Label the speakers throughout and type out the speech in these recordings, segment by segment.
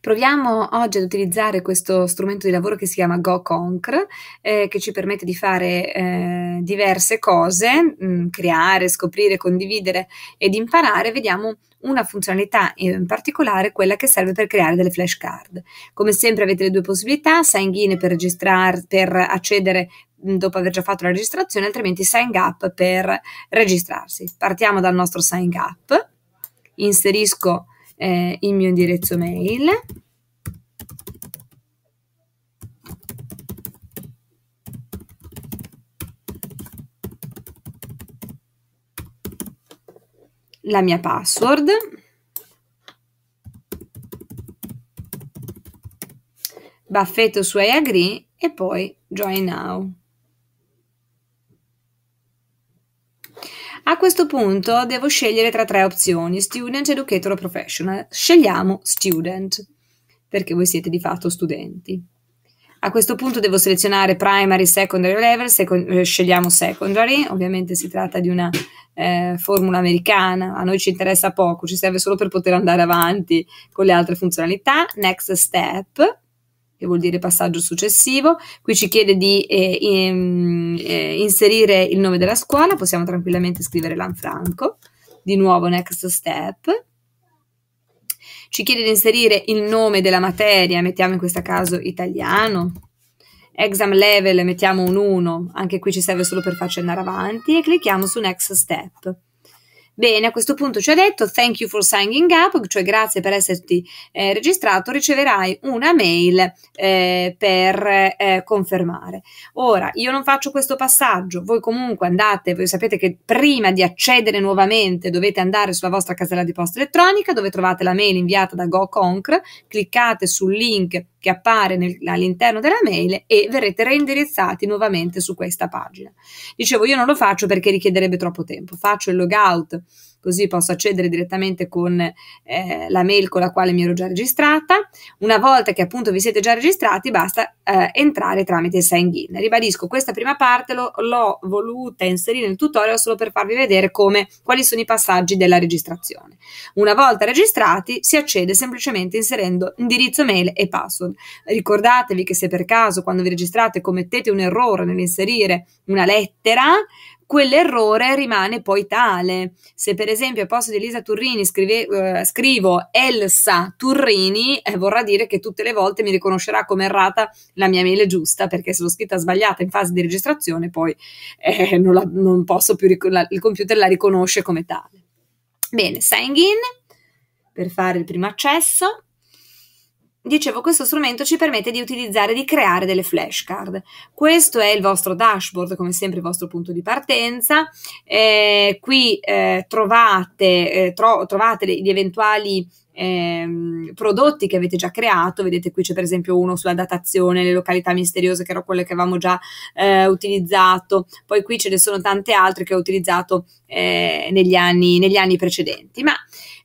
Speaker 1: Proviamo oggi ad utilizzare questo strumento di lavoro che si chiama GoConcr, eh, che ci permette di fare eh, diverse cose, mh, mm, creare, scoprire, condividere ed imparare. Vediamo una funzionalità in particolare, quella che serve per creare delle flashcard. Come sempre avete le due possibilità, sign in per, per accedere mm, dopo aver già fatto la registrazione, altrimenti sign up per registrarsi. Partiamo dal nostro sign up, inserisco eh, il mio indirizzo mail. la mia password baffetto su I agree e poi join now A questo punto devo scegliere tra tre opzioni, student, educator o professional. Scegliamo student, perché voi siete di fatto studenti. A questo punto devo selezionare primary, secondary level, second eh, scegliamo secondary, ovviamente si tratta di una eh, formula americana, a noi ci interessa poco, ci serve solo per poter andare avanti con le altre funzionalità. Next step, che vuol dire passaggio successivo. Qui ci chiede di eh, in, eh, inserire il nome della scuola, possiamo tranquillamente scrivere Lanfranco. Di nuovo next step. Ci chiede di inserire il nome della materia, mettiamo in questo caso italiano. Exam level, mettiamo un 1, anche qui ci serve solo per farci andare avanti e clicchiamo su next step. Bene, a questo punto ci ha detto thank you for signing up, cioè grazie per esserti eh, registrato, riceverai una mail eh, per eh, confermare. Ora, io non faccio questo passaggio, voi comunque andate, voi sapete che prima di accedere nuovamente dovete andare sulla vostra casella di posta elettronica dove trovate la mail inviata da GoConcr, cliccate sul link che appare nel, all'interno della mail e verrete reindirizzati nuovamente su questa pagina. Dicevo, io non lo faccio perché richiederebbe troppo tempo, faccio il logout così posso accedere direttamente con eh, la mail con la quale mi ero già registrata. Una volta che appunto vi siete già registrati basta eh, entrare tramite il sign in. Ribadisco, questa prima parte l'ho voluta inserire nel tutorial solo per farvi vedere come, quali sono i passaggi della registrazione. Una volta registrati si accede semplicemente inserendo indirizzo mail e password. Ricordatevi che se per caso quando vi registrate commettete un errore nell'inserire una lettera, quell'errore rimane poi tale. Se per esempio al posto di Elisa Turrini scrive, eh, scrivo Elsa Turrini, eh, vorrà dire che tutte le volte mi riconoscerà come errata la mia mail giusta, perché se l'ho scritta sbagliata in fase di registrazione, poi eh, non, la, non, posso più, la, il computer la riconosce come tale. Bene, sign in per fare il primo accesso. Dicevo, questo strumento ci permette di utilizzare, di creare delle flashcard. Questo è il vostro dashboard, come sempre il vostro punto di partenza. Eh, qui eh, trovate, eh, tro trovate gli eventuali Ehm, prodotti che avete già creato, vedete qui c'è per esempio uno sulla datazione, le località misteriose che erano quelle che avevamo già eh, utilizzato, poi qui ce ne sono tante altre che ho utilizzato eh, negli, anni, negli anni precedenti, ma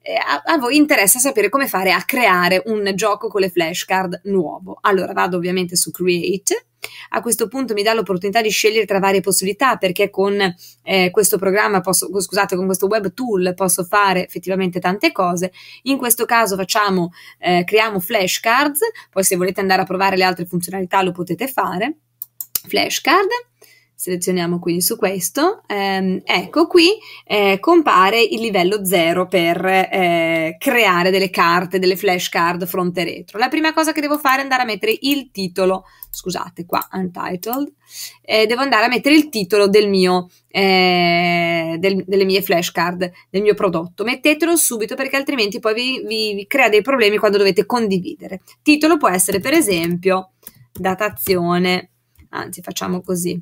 Speaker 1: eh, a, a, voi interessa sapere come fare a creare un gioco con le flashcard nuovo. Allora vado ovviamente su Create. A questo punto mi dà l'opportunità di scegliere tra varie possibilità perché con eh, questo programma, posso, scusate, con questo web tool posso fare effettivamente tante cose. In questo caso facciamo, eh, creiamo flashcards, poi se volete andare a provare le altre funzionalità lo potete fare. Flashcard. Selezioniamo quindi su questo. Ehm, ecco qui eh, compare il livello 0 per eh, creare delle carte, delle flashcard fronte e retro. La prima cosa che devo fare è andare a mettere il titolo, scusate qua, untitled, eh, devo andare a mettere il titolo del mio, eh, del, delle mie flashcard, del mio prodotto. Mettetelo subito perché altrimenti poi vi, vi, vi crea dei problemi quando dovete condividere. Titolo può essere per esempio datazione, anzi facciamo così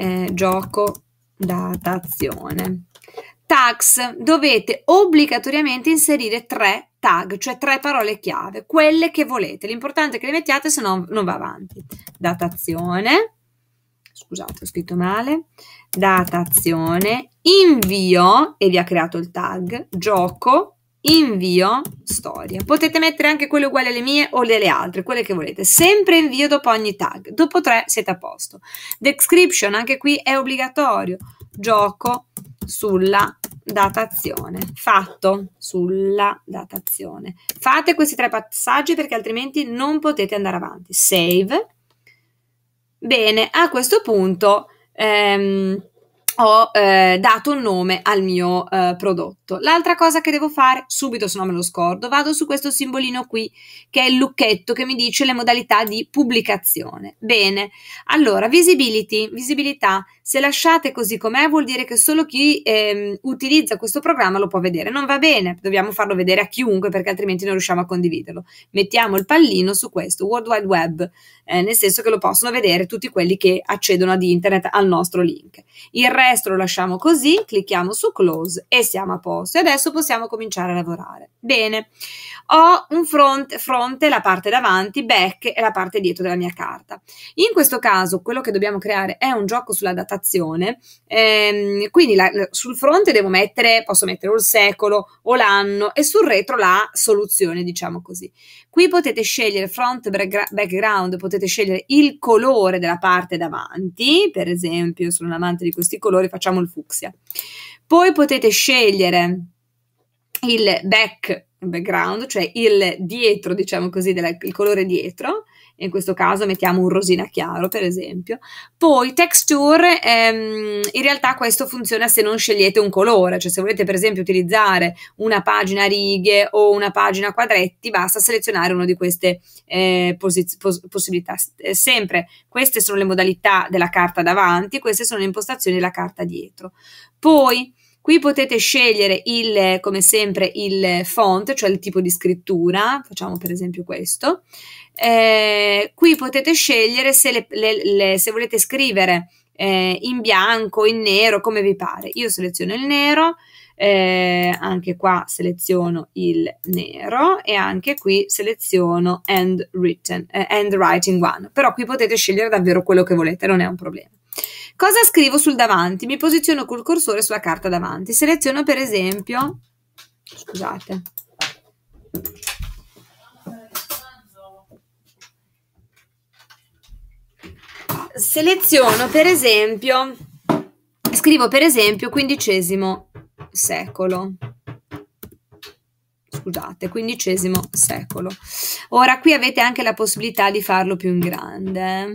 Speaker 1: eh, gioco datazione. Tags, dovete obbligatoriamente inserire tre tag, cioè tre parole chiave, quelle che volete. L'importante è che le mettiate, se no non va avanti. Datazione, scusate ho scritto male, datazione, invio, e vi ha creato il tag, gioco, invio storia. Potete mettere anche quelle uguali alle mie o delle altre, quelle che volete. Sempre invio dopo ogni tag. Dopo tre siete a posto. Description, anche qui è obbligatorio. Gioco sulla datazione. Fatto sulla datazione. Fate questi tre passaggi perché altrimenti non potete andare avanti. Save. Bene, a questo punto... Ehm, ho eh, dato un nome al mio eh, prodotto. L'altra cosa che devo fare, subito se no me lo scordo, vado su questo simbolino qui che è il lucchetto che mi dice le modalità di pubblicazione. Bene, allora visibility, visibilità, se lasciate così com'è vuol dire che solo chi eh, utilizza questo programma lo può vedere. Non va bene, dobbiamo farlo vedere a chiunque perché altrimenti non riusciamo a condividerlo. Mettiamo il pallino su questo, World Wide Web, eh, nel senso che lo possono vedere tutti quelli che accedono ad internet al nostro link. Il resto destro, lo lasciamo così, clicchiamo su close e siamo a posto e adesso possiamo cominciare a lavorare. Bene, ho un front, fronte, la parte davanti, back e la parte dietro della mia carta. In questo caso quello che dobbiamo creare è un gioco sulla datazione, ehm, quindi la, sul fronte devo mettere, posso mettere o il secolo o l'anno e sul retro la soluzione, diciamo così. Qui potete scegliere front background, potete scegliere il colore della parte davanti, per esempio, sono un amante di questi colori, facciamo il fucsia. Poi potete scegliere il back background, cioè il dietro, diciamo così, della, il colore dietro, in questo caso mettiamo un rosina chiaro per esempio. Poi texture, ehm, in realtà questo funziona se non scegliete un colore, cioè se volete per esempio utilizzare una pagina righe o una pagina quadretti, basta selezionare una di queste eh, pos possibilità. Eh, sempre queste sono le modalità della carta davanti, queste sono le impostazioni della carta dietro. Poi Qui potete scegliere il, come sempre il font, cioè il tipo di scrittura, facciamo per esempio questo. Eh, qui potete scegliere se, le, le, le, se volete scrivere eh, in bianco, in nero, come vi pare. Io seleziono il nero, eh, anche qua seleziono il nero e anche qui seleziono handwritten, eh, handwriting one, però qui potete scegliere davvero quello che volete, non è un problema. Cosa scrivo sul davanti? Mi posiziono col cursore sulla carta davanti. Seleziono per esempio... Scusate. Seleziono per esempio... Scrivo per esempio quindicesimo secolo scusate, XV secolo. Ora qui avete anche la possibilità di farlo più in grande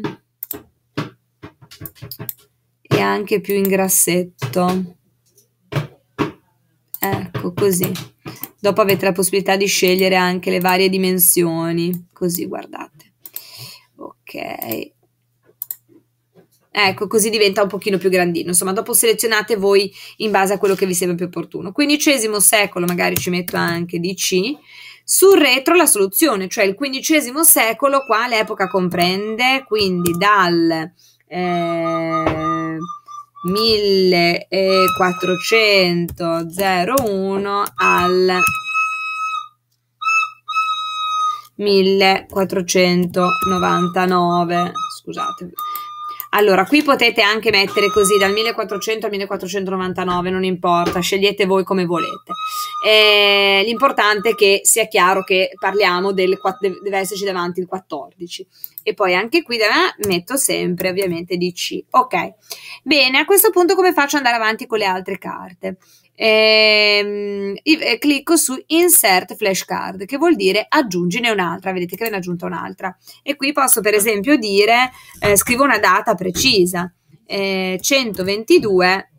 Speaker 1: e anche più in grassetto. Ecco, così. Dopo avete la possibilità di scegliere anche le varie dimensioni, così guardate. Ok. Ecco, così diventa un pochino più grandino. Insomma, dopo selezionate voi in base a quello che vi sembra più opportuno. Quindicesimo secolo, magari ci metto anche DC. Sul retro la soluzione, cioè il quindicesimo secolo, qua l'epoca comprende, quindi dal... Eh, 1400,01 al 1499 scusate allora qui potete anche mettere così dal 1400 al 1499 non importa scegliete voi come volete l'importante è che sia chiaro che parliamo del deve esserci davanti il 14 e poi anche qui metto sempre ovviamente di C. Ok, bene, a questo punto come faccio ad andare avanti con le altre carte? Ehm, eh, clicco su insert flashcard che vuol dire aggiungine un'altra vedete che ne ho aggiunta un'altra e qui posso per esempio dire eh, scrivo una data precisa eh, 122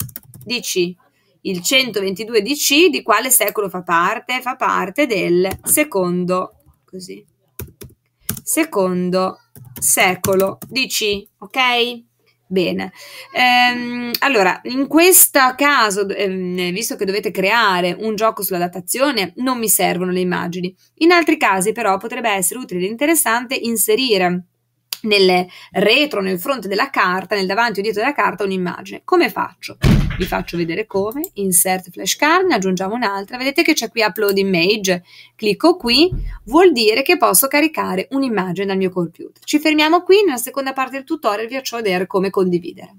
Speaker 1: di C il 122 di C di quale secolo fa parte? fa parte del secondo così secondo secolo. Dici, ok? Bene, ehm, allora in questo caso, ehm, visto che dovete creare un gioco sulla datazione, non mi servono le immagini. In altri casi, però, potrebbe essere utile e interessante inserire nel retro, nel fronte della carta, nel davanti o dietro della carta un'immagine. Come faccio? Vi faccio vedere come, insert flashcard, ne aggiungiamo un'altra, vedete che c'è qui upload image, clicco qui, vuol dire che posso caricare un'immagine dal mio computer. Ci fermiamo qui, nella seconda parte del tutorial vi faccio vedere come condividere.